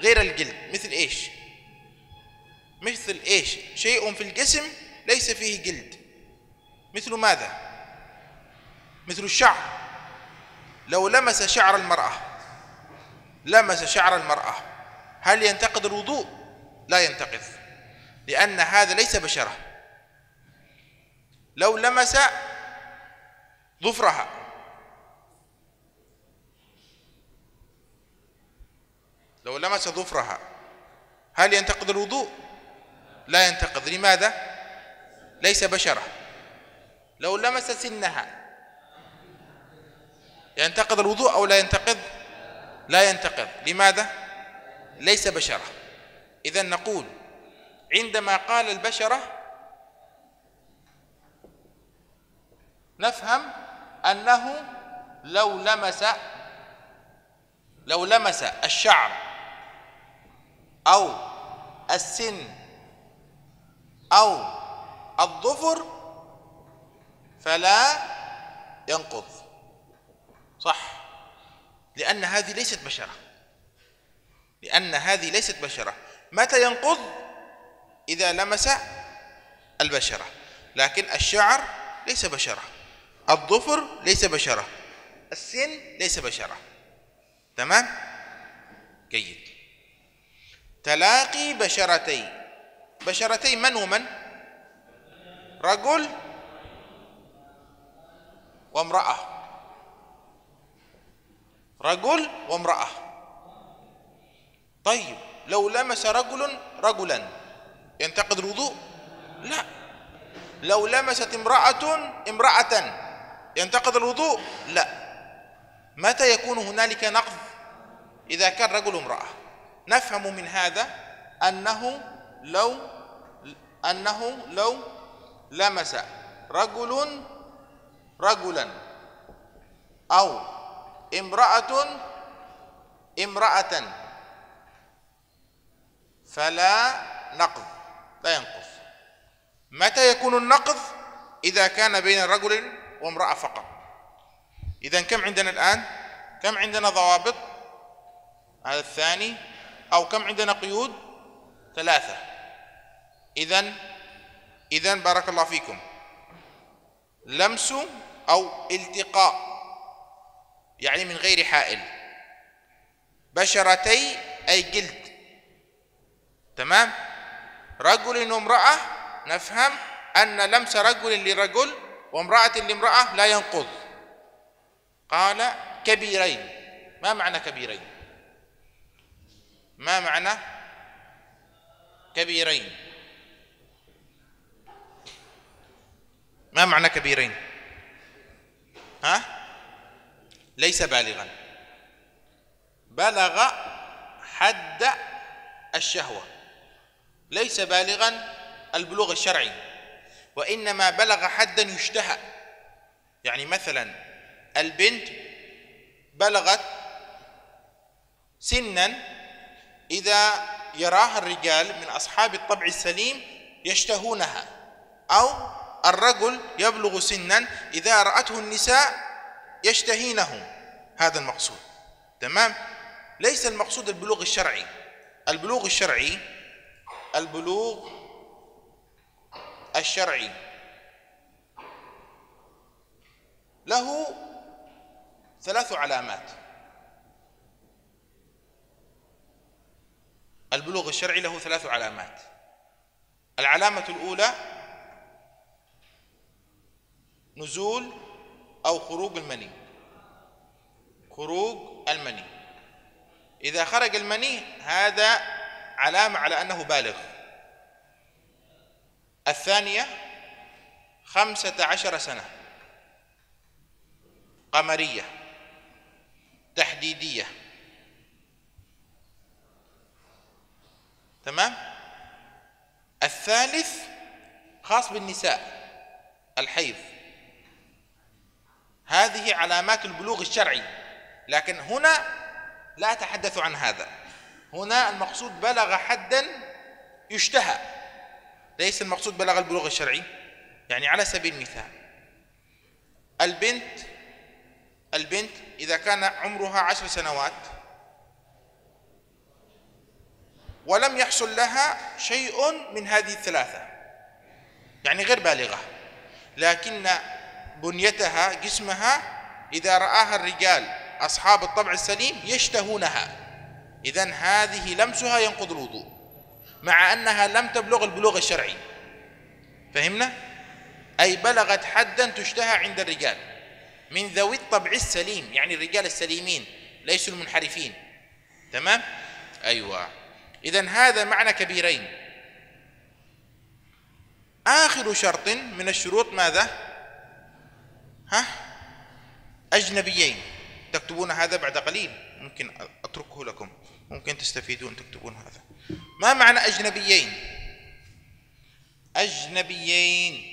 غير الجلد مثل إيش مثل إيش شيء في الجسم ليس فيه جلد مثل ماذا مثل الشعر لو لمس شعر المرأة لمس شعر المرأة هل ينتقد الوضوء لا ينتقد لأن هذا ليس بشرة لو لمس ظفرها لو لمس ظفرها هل ينتقد الوضوء لا ينتقد لماذا ليس بشرة لو لمس سنها ينتقض الوضوء أو لا ينتقض لا ينتقض لماذا ليس بشرة إذا نقول عندما قال البشرة نفهم أنه لو لمس لو لمس الشعر أو السن أو الظفر فلا ينقض صح لأن هذه ليست بشرة لأن هذه ليست بشرة متى ينقض إذا لمس البشرة لكن الشعر ليس بشرة الظفر ليس بشرة السن ليس بشرة تمام جيد تلاقي بشرتي بشرتي من ومن رجل وامرأة رجل وامرأة طيب لو لمس رجل رجلا ينتقد الوضوء لا لو لمست امرأة امرأة ينتقد الوضوء لا متى يكون هنالك نقض إذا كان رجل امرأة نفهم من هذا أنه لو أنه لو لمس رجل رجلا أو امرأة امرأة فلا نقض لا ينقض متى يكون النقض إذا كان بين رجل وامرأة فقط إذا كم عندنا الآن كم عندنا ضوابط هذا الثاني أو كم عندنا قيود ثلاثة إذا إذا بارك الله فيكم لمس أو التقاء يعني من غير حائل بشرتي أي جلد تمام رجل وامرأة نفهم أن لمس رجل لرجل وامرأة لامرأة لا ينقض قال كبيرين ما معنى كبيرين ما معنى كبيرين ما معنى كبيرين ها ليس بالغا بلغ حد الشهوة ليس بالغا البلوغ الشرعي وإنما بلغ حدا يشتهى يعني مثلا البنت بلغت سنا إذا يراها الرجال من أصحاب الطبع السليم يشتهونها أو الرجل يبلغ سنا إذا رأته النساء يشتهينهم هذا المقصود تمام ليس المقصود البلوغ الشرعي البلوغ الشرعي البلوغ الشرعي له ثلاث علامات البلوغ الشرعي له ثلاث علامات العلامة الأولى نزول أو خروج المني خروج المني إذا خرج المني هذا علامة على أنه بالغ الثانية خمسة عشر سنة قمرية تحديدية تمام الثالث خاص بالنساء الحيض هذه علامات البلوغ الشرعي لكن هنا لا أتحدث عن هذا هنا المقصود بلغ حدا يشتهى ليس المقصود بلغ البلوغ الشرعي يعني على سبيل المثال البنت البنت إذا كان عمرها عشر سنوات ولم يحصل لها شيء من هذه الثلاثة يعني غير بالغة لكن بنيتها جسمها إذا رآها الرجال أصحاب الطبع السليم يشتهونها إذا هذه لمسها ينقض الوضوء مع أنها لم تبلغ البلوغ الشرعي فهمنا؟ أي بلغت حدا تشتهى عند الرجال من ذوي الطبع السليم يعني الرجال السليمين ليسوا المنحرفين تمام؟ أيوة إذا هذا معنى كبيرين آخر شرط من الشروط ماذا؟ ها أجنبيين تكتبون هذا بعد قليل ممكن أتركه لكم ممكن تستفيدون تكتبون هذا ما معنى أجنبيين أجنبيين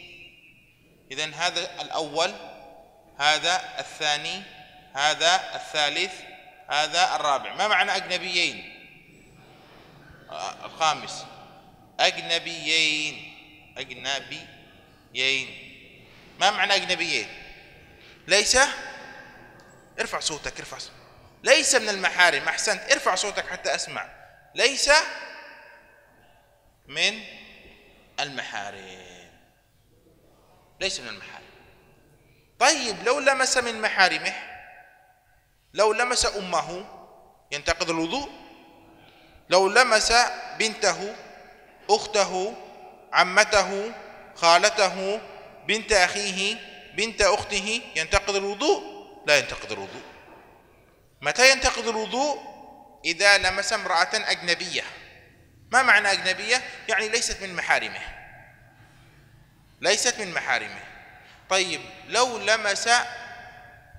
إذا هذا الأول هذا الثاني هذا الثالث هذا الرابع ما معنى أجنبيين آه، الخامس أجنبيين أجنبيين ما معنى أجنبيين ليس ارفع صوتك ارفع صوتك. ليس من المحارم احسنت ارفع صوتك حتى اسمع ليس من المحارم ليس من المحارم طيب لو لمس من محارمه لو لمس امه ينتقض الوضوء لو لمس بنته اخته عمته خالته بنت اخيه بنت أخته ينتقض الوضوء لا ينتقض الوضوء متى ينتقض الوضوء إذا لمس امرأة أجنبية ما معنى أجنبية؟ يعني ليست من محارمه ليست من محارمه طيب لو لمس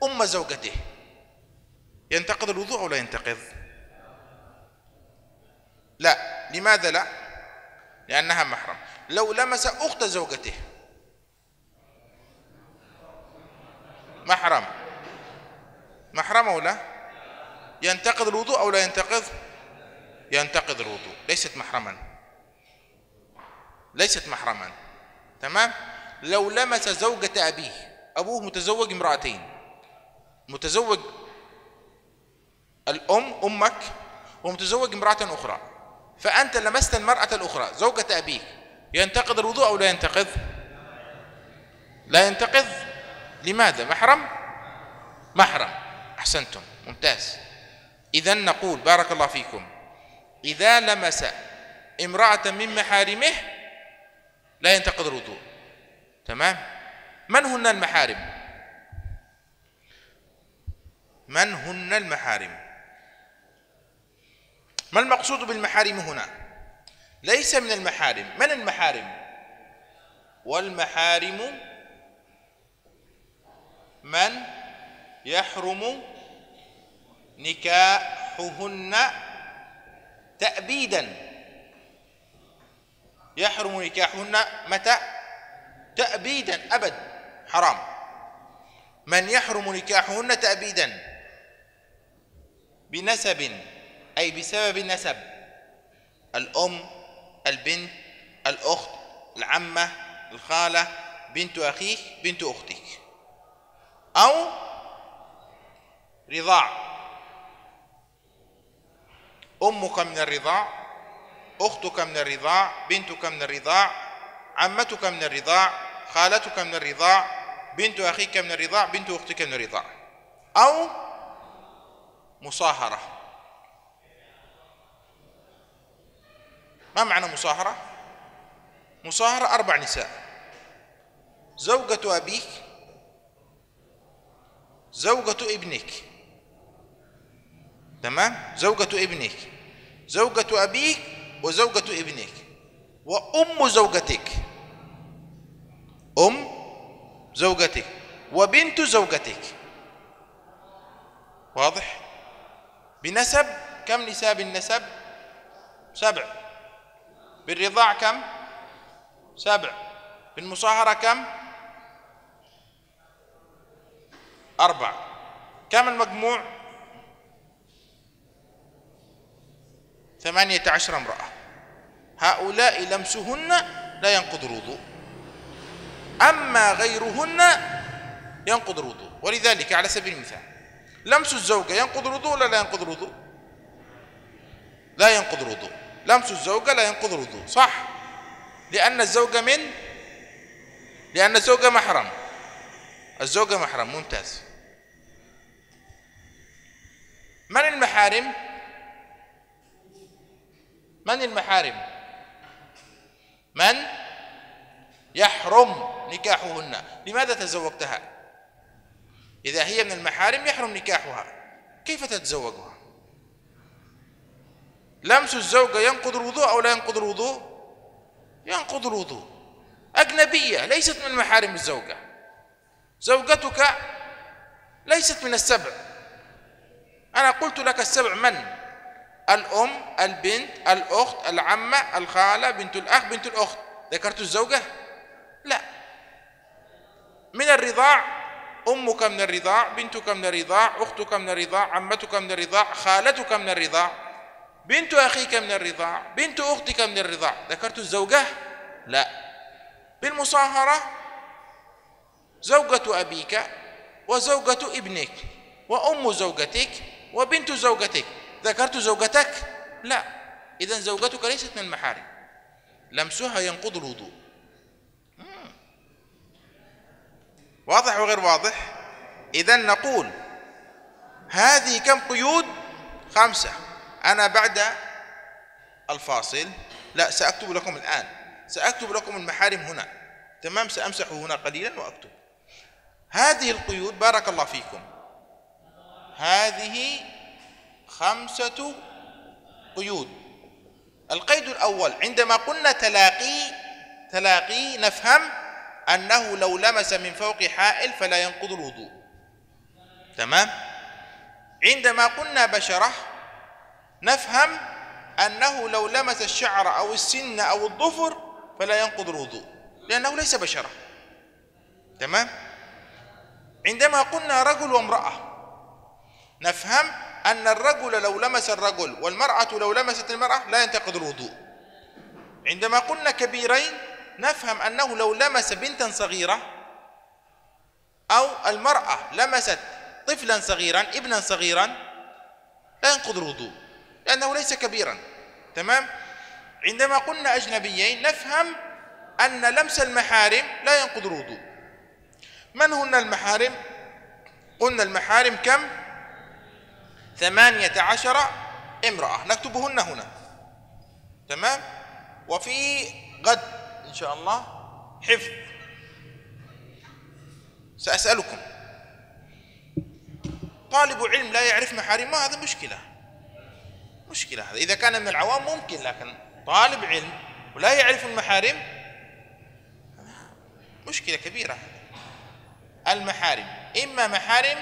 أم زوجته ينتقض الوضوء ولا ينتقض؟ لا لماذا لا؟ لأنها محرم لو لمس أخت زوجته محرم محرم أو لا ينتقض الوضوء أو لا ينتقض ينتقض الوضوء ليست محرما ليست محرما تمام لو لمس زوجة أبيه أبوه متزوج امرأتين متزوج الأم أمك ومتزوج امرأة أخرى فأنت لمست المرأة الأخرى زوجة أبيك ينتقض الوضوء أو لا ينتقض لا ينتقض لماذا محرم محرم أحسنتم ممتاز إذا نقول بارك الله فيكم إذا لمس امرأة من محارمه لا ينتقض الوضوء تمام من هن المحارم من هن المحارم ما المقصود بالمحارم هنا ليس من المحارم من المحارم والمحارم من يحرم نكاحهن تأبيدا يحرم نكاحهن متى تأبيدا أبد حرام من يحرم نكاحهن تأبيدا بنسب أي بسبب النسب الأم البنت الأخت العمة الخالة بنت أخيك بنت أختك أو رضاع أمك من الرضاع أختك من الرضاع بنتك من الرضاع عمتك من الرضاع خالتك من الرضاع بنت أخيك من الرضاع بنت أختك من الرضاع أو مصاهرة ما معنى مصاهرة؟ مصاهرة أربع نساء زوجة أبيك زوجة ابنك تمام زوجة ابنك زوجة أبيك وزوجة ابنك وأم زوجتك أم زوجتك وبنت زوجتك واضح بنسب كم نساب النسب سبع بالرضاع كم سبع بالمصاهرة كم أربعة كم المجموع ثمانية عشر امرأة هؤلاء لمسهن لا ينقض الوضوء أما غيرهن ينقض الوضوء ولذلك على سبيل المثال لمس الزوجة ينقض الوضوء ولا لا ينقض الوضوء لا ينقض الوضوء لمس الزوجة لا ينقض الوضوء صح لأن الزوجة من لأن الزوجة محرم الزوجة محرم ممتاز من المحارم من المحارم من يحرم نكاحهن لماذا تزوجتها إذا هي من المحارم يحرم نكاحها كيف تتزوجها لمس الزوجة ينقض الوضوء أو لا ينقض الوضوء ينقض الوضوء أجنبية ليست من محارم الزوجة زوجتك ليست من السبع أنا قلت لك السبع من الأم البنت الأخت العمة الخالة بنت الأخ بنت الأخت ذكرت الزوجة لا من الرضاع أمك من الرضاع بنتك من الرضاع أختك من الرضاع عمتك من الرضاع خالتك من الرضاع بنت أخيك من الرضاع بنت أختك من الرضاع ذكرت الزوجة لا بالمصاهرة زوجة أبيك وزوجة ابنك وأم زوجتك وبنت زوجتك ذكرت زوجتك لا إذا زوجتك ليست من المحارم لمسها ينقض الوضوء واضح وغير واضح إذا نقول هذه كم قيود خمسة أنا بعد الفاصل لا سأكتب لكم الآن سأكتب لكم المحارم هنا تمام سأمسح هنا قليلا وأكتب هذه القيود بارك الله فيكم هذه خمسة قيود القيد الأول عندما قلنا تلاقي تلاقي نفهم أنه لو لمس من فوق حائل فلا ينقض الوضوء تمام عندما قلنا بشرة نفهم أنه لو لمس الشعر أو السن أو الظفر فلا ينقض الوضوء لأنه ليس بشرة تمام عندما قلنا رجل وامرأة نفهم أن الرجل لو لمس الرجل والمرأة لو لمست المرأة لا ينتقض الوضوء عندما قلنا كبيرين نفهم أنه لو لمس بنتا صغيرة أو المرأة لمست طفلا صغيرا ابنا صغيرا لا ينقض الوضوء لأنه ليس كبيرا تمام عندما قلنا أجنبيين نفهم أن لمس المحارم لا ينقض الوضوء من هن المحارم قلنا المحارم كم ثمانية عشر امرأة نكتبهن هنا تمام وفي غد إن شاء الله حفظ سأسألكم طالب علم لا يعرف محارمه هذا مشكلة مشكلة هذا إذا كان من العوام ممكن لكن طالب علم ولا يعرف المحارم مشكلة كبيرة المحارم إما محارم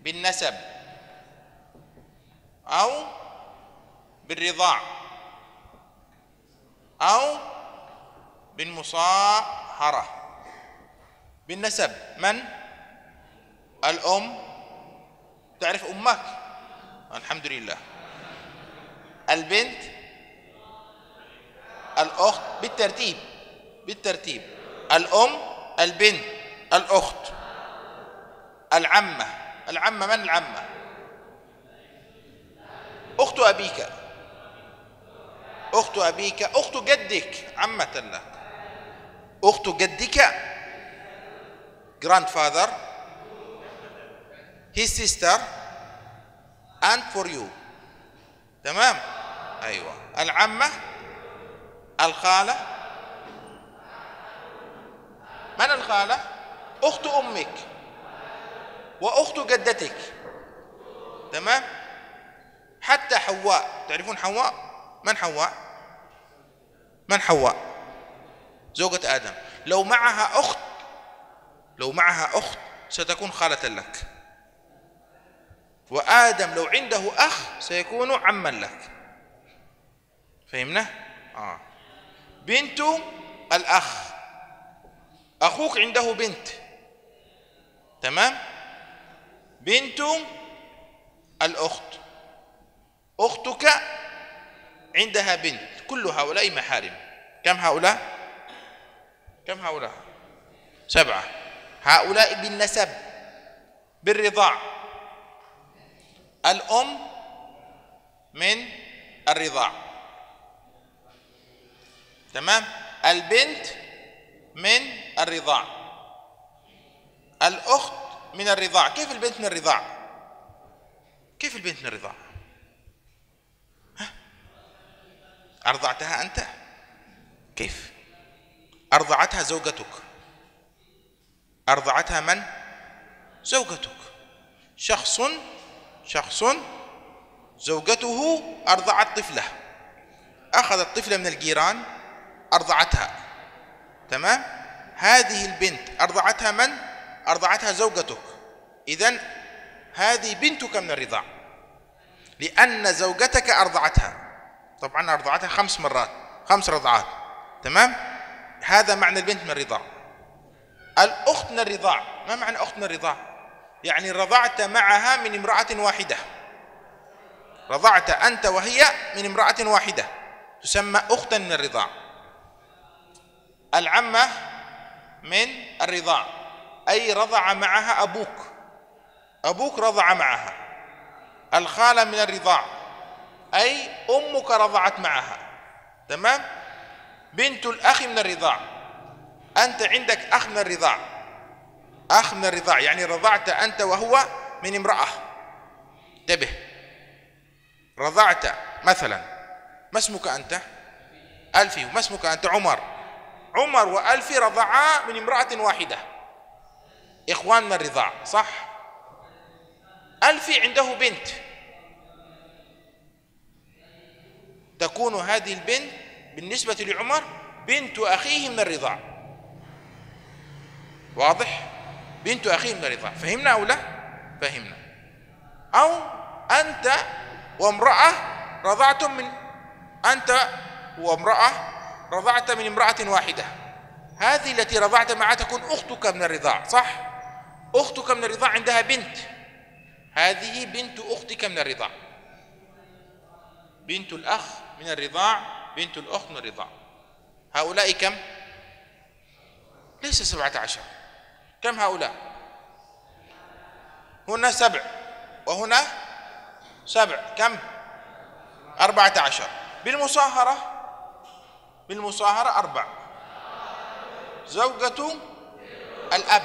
بالنسب أو بالرضاع أو بالمصاهرة بالنسب من الأم تعرف أمك الحمد لله البنت الأخت بالترتيب بالترتيب الأم البنت الأخت العمة العمة من العمة أخت أبيك أخت أبيك أخت جدك عمة لك أخت جدك جراند فاذر هي سيستر أند فور يو تمام أيوة العمة الخالة من الخالة أخت أمك وأخت جدتك تمام حتى حواء تعرفون حواء من حواء من حواء زوجة آدم لو معها أخت لو معها أخت ستكون خالة لك وآدم لو عنده أخ سيكون عما لك فهمنا؟ آه. بنت الأخ أخوك عنده بنت تمام؟ بنت الأخت أختك عندها بنت كل هؤلاء محارم كم هؤلاء كم هؤلاء سبعة هؤلاء بالنسب بالرضاع الأم من الرضاع تمام البنت من الرضاع الأخت من الرضاع كيف البنت من الرضاع كيف البنت من الرضاع أرضعتها أنت كيف أرضعتها زوجتك أرضعتها من زوجتك شخص شخص زوجته أرضعت طفلة أخذت طفلة من الجيران أرضعتها تمام هذه البنت أرضعتها من أرضعتها زوجتك إذا هذه بنتك من الرضاع لأن زوجتك أرضعتها طبعا أرضعتها خمس مرات خمس رضعات تمام هذا معنى البنت من الرضاع الأخت من الرضاع ما معنى أخت من الرضاع يعني رضعت معها من امرأة واحدة رضعت أنت وهي من امرأة واحدة تسمى أختا من الرضاع العمة من الرضاع أي رضع معها أبوك أبوك رضع معها الخالة من الرضاع أي أمك رضعت معها تمام بنت الأخ من الرضاع أنت عندك أخ من الرضاع أخ من الرضاع يعني رضعت أنت وهو من امرأة انتبه رضعت مثلا ما اسمك أنت ألفي ما اسمك أنت عمر عمر وألفي رضعا من امرأة واحدة إخوان من الرضاع صح ألفي عنده بنت تكون هذه البنت بالنسبة لعمر بنت أخيه من الرضاع واضح بنت أخيه من الرضاع فهمنا أو لا فهمنا أو أنت وامرأة رضعتم من أنت وامرأة رضعت من امرأة واحدة هذه التي رضعت معها تكون أختك من الرضاع صح أختك من الرضاع عندها بنت هذه بنت أختك من الرضاع بنت الأخ من الرضاع بنت الأخت من الرضاع هؤلاء كم؟ ليس سبعة عشر كم هؤلاء؟ هنا سبع وهنا سبع كم؟ أربعة عشر بالمصاهرة بالمصاهرة أربع زوجة الأب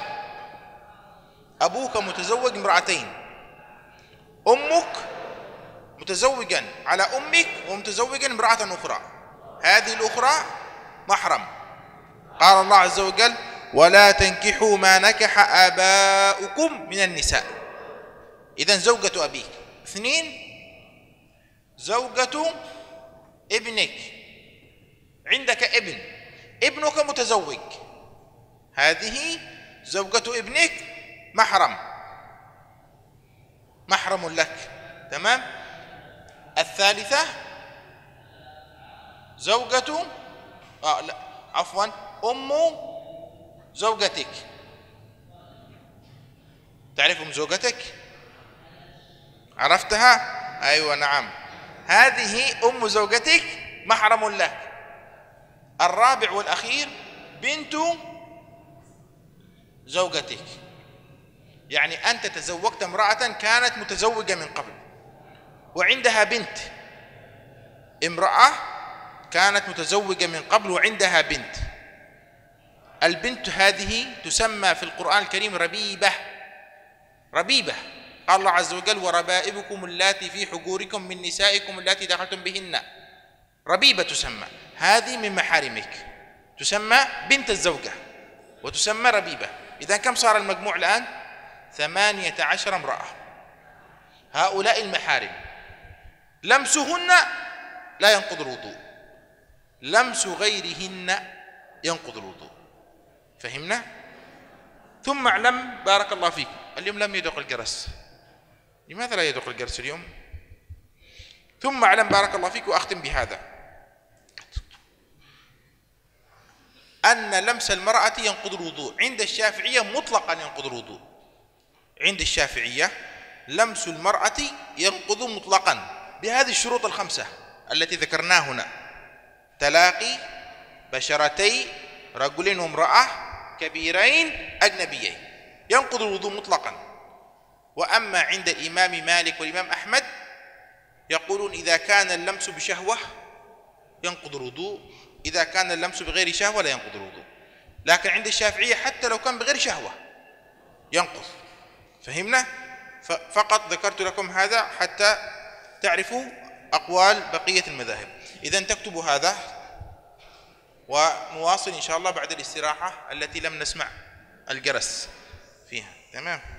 أبوك متزوج امرأتين أمك متزوجا على أمك ومتزوجا امرأة أخرى هذه الأخرى محرم قال الله عز وجل ولا تنكحوا ما نكح آباؤكم من النساء إذا زوجة أبيك اثنين زوجة ابنك عندك ابن ابنك متزوج هذه زوجة ابنك محرم محرم لك تمام الثالثة زوجة آه لا عفوا أم زوجتك تعرف أم زوجتك عرفتها أيوة نعم هذه أم زوجتك محرم لك الرابع والأخير بنت زوجتك يعني أنت تزوجت امرأة كانت متزوجة من قبل وعندها بنت امرأة كانت متزوجة من قبل وعندها بنت البنت هذه تسمى في القرآن الكريم ربيبة ربيبة قال الله عز وجل وربائبكم اللاتي في حجوركم من نسائكم اللاتي دخلتم بهن ربيبة تسمى هذه من محارمك تسمى بنت الزوجة وتسمى ربيبة إذا كم صار المجموع الآن ثمانية عشر امرأة هؤلاء المحارم لمسهن لا ينقض الوضوء لمس غيرهن ينقض الوضوء فهمنا ثم اعلم بارك الله فيك اليوم لم يدق الجرس لماذا لا يدق الجرس اليوم ثم اعلم بارك الله فيك واختم بهذا أن لمس المرأة ينقض الوضوء عند الشافعية مطلقا ينقض الوضوء عند الشافعية لمس المرأة ينقض مطلقا بهذه الشروط الخمسة التي ذكرناها هنا تلاقي بشرتي رجل وامرأة كبيرين أجنبيين ينقض الوضوء مطلقا وأما عند الإمام مالك والإمام أحمد يقولون إذا كان اللمس بشهوة ينقض الوضوء إذا كان اللمس بغير شهوة لا ينقض الوضوء لكن عند الشافعية حتى لو كان بغير شهوة ينقض فهمنا فقط ذكرت لكم هذا حتى تعرف أقوال بقية المذاهب إذا تكتب هذا ونواصل إن شاء الله بعد الاستراحة التي لم نسمع الجرس فيها تمام